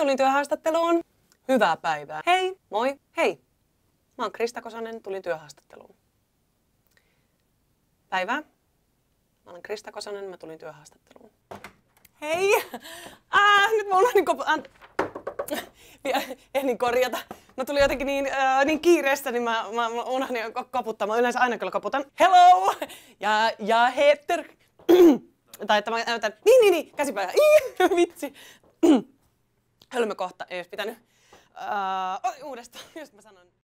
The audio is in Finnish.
tulin työhaastatteluun. Hyvää päivää. Hei, moi, hei. Mä oon Krista Kosonen, tulin työhaastatteluun. Päivää. Mä olen Krista Kosonen, mä tulin työhaastatteluun. Hei! Ah, nyt mulla on niinku... kopu... An... Ehdin korjata. Mä tulin jotenkin niin, äh, niin kiireessä, niin mä, mä, mä unohdin koputtaa. Mä yleensä aina kyllä koputan. Hello! Ja, ja heter... tai että mä näytän... Niin, niin, niin, käsipäin. Vitsi. hölmökohta, ei olisi pitänyt. Uh, oh, uudestaan, jos mä sanon.